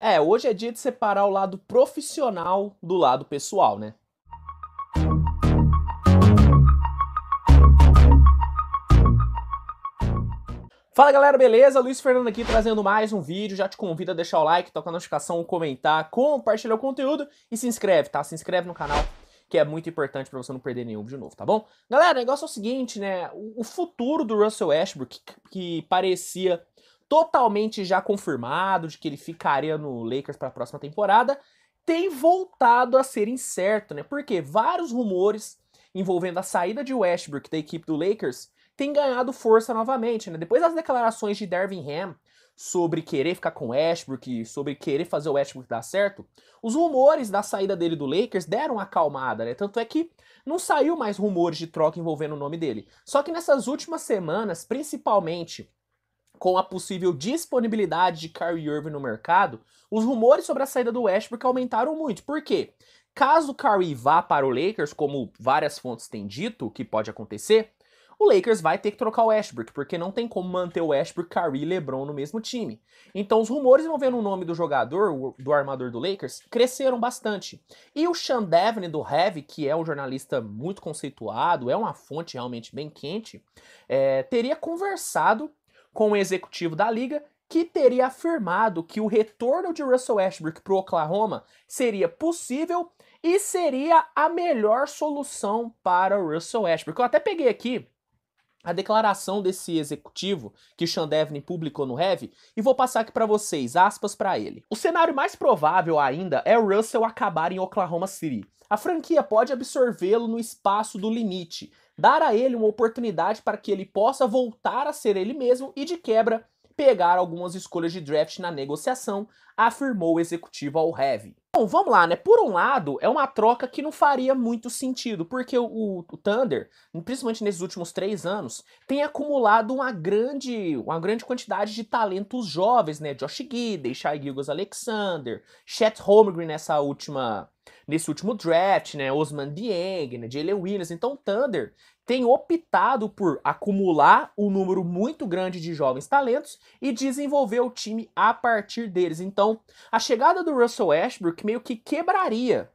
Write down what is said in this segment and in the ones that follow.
É, hoje é dia de separar o lado profissional do lado pessoal, né? Fala galera, beleza? Luiz Fernando aqui trazendo mais um vídeo. Já te convido a deixar o like, tocar a notificação, comentar, compartilhar o conteúdo e se inscreve, tá? Se inscreve no canal que é muito importante para você não perder nenhum vídeo novo, tá bom? Galera, o negócio é o seguinte, né? O futuro do Russell Westbrook, que, que parecia totalmente já confirmado de que ele ficaria no Lakers para a próxima temporada, tem voltado a ser incerto, né? Porque vários rumores envolvendo a saída de Westbrook da equipe do Lakers têm ganhado força novamente, né? Depois das declarações de Darvin Ham sobre querer ficar com Westbrook, e sobre querer fazer o Westbrook dar certo, os rumores da saída dele do Lakers deram uma acalmada, né? Tanto é que não saiu mais rumores de troca envolvendo o nome dele. Só que nessas últimas semanas, principalmente com a possível disponibilidade de Kyrie Irving no mercado, os rumores sobre a saída do Westbrook aumentaram muito. Por quê? Caso Kyrie vá para o Lakers, como várias fontes têm dito que pode acontecer, o Lakers vai ter que trocar o Westbrook, porque não tem como manter o Westbrook, Kyrie e LeBron no mesmo time. Então os rumores envolvendo o nome do jogador, do armador do Lakers, cresceram bastante. E o Sean Devine do Heavy, que é um jornalista muito conceituado, é uma fonte realmente bem quente, é, teria conversado com o executivo da liga, que teria afirmado que o retorno de Russell Westbrook para Oklahoma seria possível e seria a melhor solução para o Russell Westbrook. Eu até peguei aqui a declaração desse executivo que Sean Devlin publicou no Heavy e vou passar aqui para vocês, aspas para ele. O cenário mais provável ainda é o Russell acabar em Oklahoma City. A franquia pode absorvê-lo no espaço do limite, dar a ele uma oportunidade para que ele possa voltar a ser ele mesmo e, de quebra, pegar algumas escolhas de draft na negociação, afirmou o executivo ao Heavy. Bom, vamos lá, né? Por um lado, é uma troca que não faria muito sentido, porque o, o, Thunder, principalmente nesses últimos três anos, tem acumulado uma grande, uma grande quantidade de talentos jovens, né? Josh Gidey, Shai Gilgos Alexander, Chet Holmgren nessa última, nesse último draft, né? Osman Dieng, né? Jalen Williams. Então o Thunder tem optado por acumular um número muito grande de jovens talentos e desenvolver o time a partir deles. Então a chegada do Russell Westbrook meio que quebraria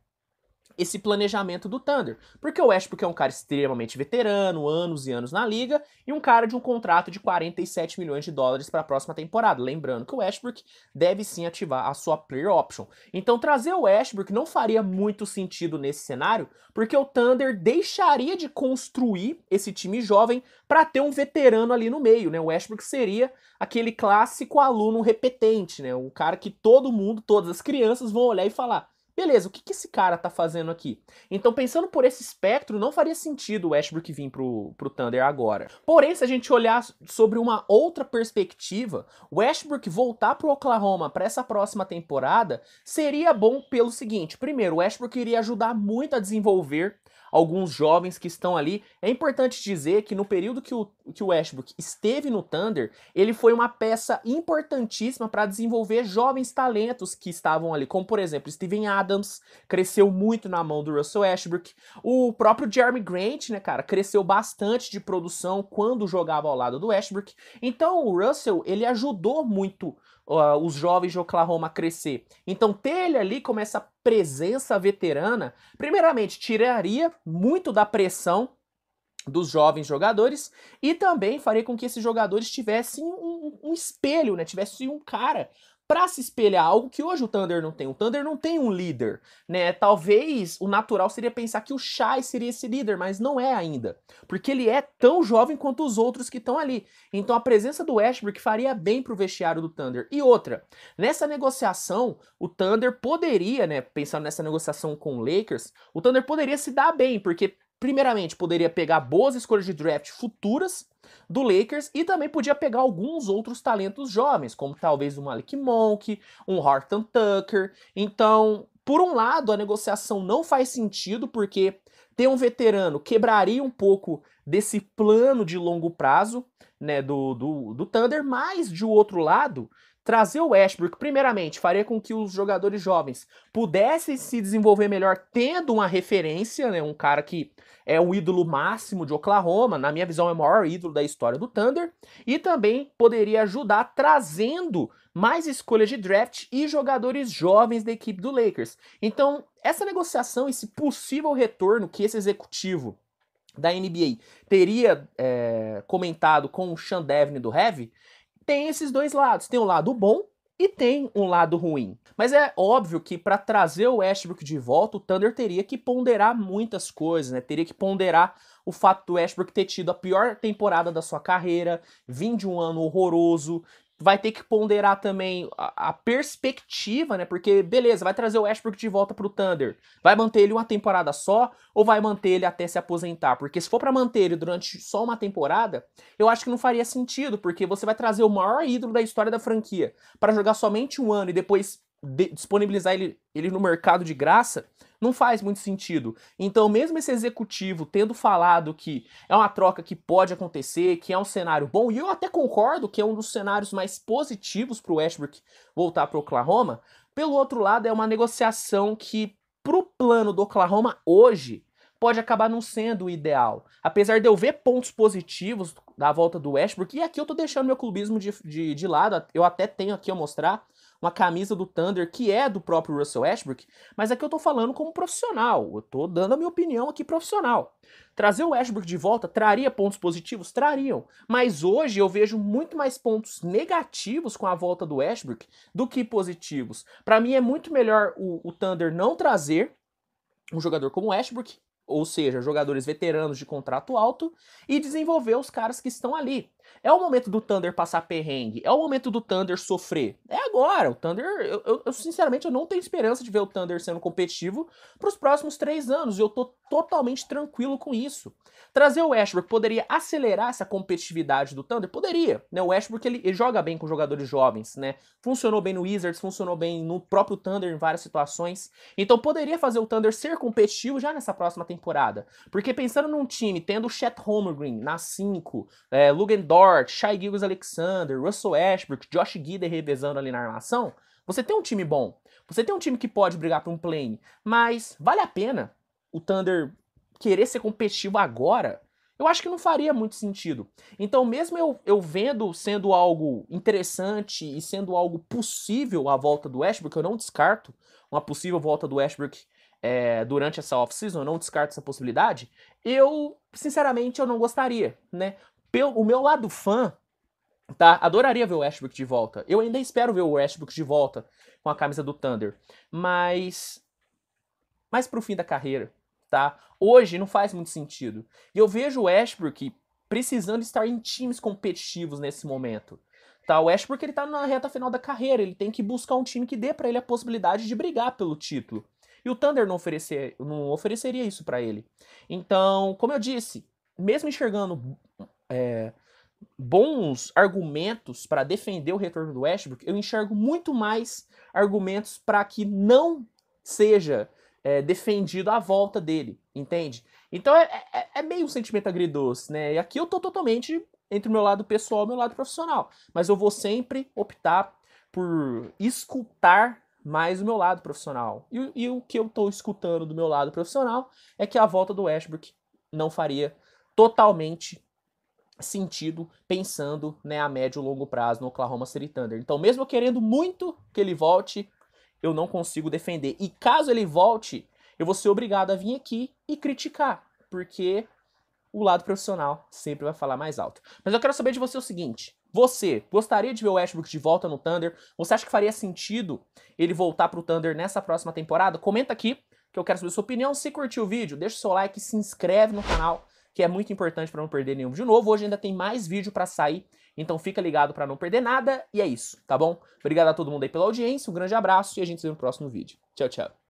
esse planejamento do Thunder. Porque o Westbrook é um cara extremamente veterano, anos e anos na liga, e um cara de um contrato de 47 milhões de dólares para a próxima temporada. Lembrando que o Westbrook deve sim ativar a sua player option. Então trazer o Westbrook não faria muito sentido nesse cenário, porque o Thunder deixaria de construir esse time jovem para ter um veterano ali no meio, né? O Westbrook seria aquele clássico aluno repetente, né? O cara que todo mundo, todas as crianças vão olhar e falar: Beleza, o que, que esse cara tá fazendo aqui? Então, pensando por esse espectro, não faria sentido o Westbrook vir pro, pro Thunder agora. Porém, se a gente olhar sobre uma outra perspectiva, o Westbrook voltar pro Oklahoma para essa próxima temporada seria bom pelo seguinte: primeiro, o Westbrook iria ajudar muito a desenvolver alguns jovens que estão ali. É importante dizer que no período que o, que o Westbrook esteve no Thunder, ele foi uma peça importantíssima para desenvolver jovens talentos que estavam ali, como por exemplo Steven Adams, cresceu muito na mão do Russell Westbrook. O próprio Jeremy Grant, né, cara, cresceu bastante de produção quando jogava ao lado do Westbrook. Então o Russell, ele ajudou muito uh, os jovens de Oklahoma crescer. Então, ter ele ali como essa presença veterana, primeiramente, tiraria muito da pressão dos jovens jogadores e também faria com que esses jogadores tivessem um, um espelho, né? Tivessem um cara para se espelhar algo que hoje o Thunder não tem. O Thunder não tem um líder, né? Talvez o natural seria pensar que o Shai seria esse líder, mas não é ainda, porque ele é tão jovem quanto os outros que estão ali. Então a presença do Westbrook faria bem pro vestiário do Thunder. E outra, nessa negociação, o Thunder poderia, né, pensando nessa negociação com o Lakers, o Thunder poderia se dar bem, porque primeiramente, poderia pegar boas escolhas de draft futuras do Lakers e também podia pegar alguns outros talentos jovens, como talvez um Malik Monk, um Horton Tucker. Então, por um lado, a negociação não faz sentido porque ter um veterano quebraria um pouco desse plano de longo prazo né, do, do, do Thunder, mas de outro lado, Trazer o Westbrook, primeiramente, faria com que os jogadores jovens pudessem se desenvolver melhor tendo uma referência, né? Um cara que é o ídolo máximo de Oklahoma, na minha visão é o maior ídolo da história do Thunder, e também poderia ajudar trazendo mais escolhas de draft e jogadores jovens da equipe do Lakers. Então, essa negociação, esse possível retorno que esse executivo da NBA teria é, comentado com o Sean Devine do Heavy, tem esses dois lados. Tem o um lado bom e tem um lado ruim. Mas é óbvio que para trazer o Westbrook de volta, o Thunder teria que ponderar muitas coisas, né? Teria que ponderar o fato do Westbrook ter tido a pior temporada da sua carreira, vim de um ano horroroso, vai ter que ponderar também a, a, perspectiva, né? Porque, beleza, vai trazer o Westbrook de volta pro Thunder. Vai manter ele uma temporada só ou vai manter ele até se aposentar? Porque se for para manter ele durante só uma temporada, eu acho que não faria sentido, porque você vai trazer o maior ídolo da história da franquia para jogar somente um ano e depois de, disponibilizar ele, ele no mercado de graça não faz muito sentido. Então, mesmo esse executivo tendo falado que é uma troca que pode acontecer, que é um cenário bom, e eu até concordo que é um dos cenários mais positivos para o Westbrook voltar para o Oklahoma, pelo outro lado, é uma negociação que, para o plano do Oklahoma hoje, pode acabar não sendo o ideal. Apesar de eu ver pontos positivos da volta do Westbrook, e aqui eu tô deixando meu clubismo de, de, de lado, eu até tenho aqui a mostrar uma camisa do Thunder que é do próprio Russell Westbrook, mas aqui é eu tô falando como profissional, eu tô dando a minha opinião aqui profissional. Trazer o Westbrook de volta traria pontos positivos? Trariam. Mas hoje eu vejo muito mais pontos negativos com a volta do Westbrook do que positivos. Para mim é muito melhor o, o Thunder não trazer um jogador como o Westbrook, ou seja, jogadores veteranos de contrato alto, e desenvolver os caras que estão ali. É o momento do Thunder passar perrengue. É o momento do Thunder sofrer. É agora. O Thunder, eu, eu, sinceramente eu não tenho esperança de ver o Thunder sendo competitivo para os próximos três anos. E eu tô totalmente tranquilo com isso. Trazer o Westbrook poderia acelerar essa competitividade do Thunder? Poderia. Né? O Westbrook ele, ele joga bem com jogadores jovens, né? Funcionou bem no Wizards, funcionou bem no próprio Thunder em várias situações. Então poderia fazer o Thunder ser competitivo já nessa próxima temporada. Porque pensando num time tendo o Chet Holmgren na 5, é, Dort, Shai Gilgis Alexander, Russell Ashbrook, Josh Gider revezando ali na armação, você tem um time bom. Você tem um time que pode brigar por um plane, mas vale a pena o Thunder querer ser competitivo agora? Eu acho que não faria muito sentido. Então, mesmo eu, eu vendo sendo algo interessante e sendo algo possível a volta do Westbrook, eu não descarto uma possível volta do Westbrook é, durante essa off-season, eu não descarto essa possibilidade, eu, sinceramente, eu não gostaria, né? o meu lado fã, tá? Adoraria ver o Westbrook de volta. Eu ainda espero ver o Westbrook de volta com a camisa do Thunder, mas mais pro fim da carreira, tá? Hoje não faz muito sentido. E eu vejo o Westbrook precisando estar em times competitivos nesse momento. Tá, o Westbrook ele tá na reta final da carreira, ele tem que buscar um time que dê para ele a possibilidade de brigar pelo título. E o Thunder não, oferecer, não ofereceria isso para ele. Então, como eu disse, mesmo enxergando é, bons argumentos para defender o retorno do Westbrook, eu enxergo muito mais argumentos para que não seja é, defendido a volta dele, entende? Então é, é, é, meio um sentimento agridoce, né? E aqui eu tô totalmente entre o meu lado pessoal e o meu lado profissional. Mas eu vou sempre optar por escutar mais o meu lado profissional. E, e o que eu tô escutando do meu lado profissional é que a volta do Westbrook não faria totalmente sentido pensando né, a médio e longo prazo no Oklahoma City Thunder. Então, mesmo querendo muito que ele volte, eu não consigo defender. E caso ele volte, eu vou ser obrigado a vir aqui e criticar, porque o lado profissional sempre vai falar mais alto. Mas eu quero saber de você o seguinte: você gostaria de ver o Westbrook de volta no Thunder? Você acha que faria sentido ele voltar pro Thunder nessa próxima temporada? Comenta aqui que eu quero saber sua opinião. Se curtiu o vídeo, deixa o seu like, se inscreve no canal que é muito importante para não perder nenhum de novo. Hoje ainda tem mais vídeo para sair, então fica ligado para não perder nada. E é isso, tá bom? Obrigado a todo mundo aí pela audiência, um grande abraço e a gente se vê no próximo vídeo. Tchau, tchau.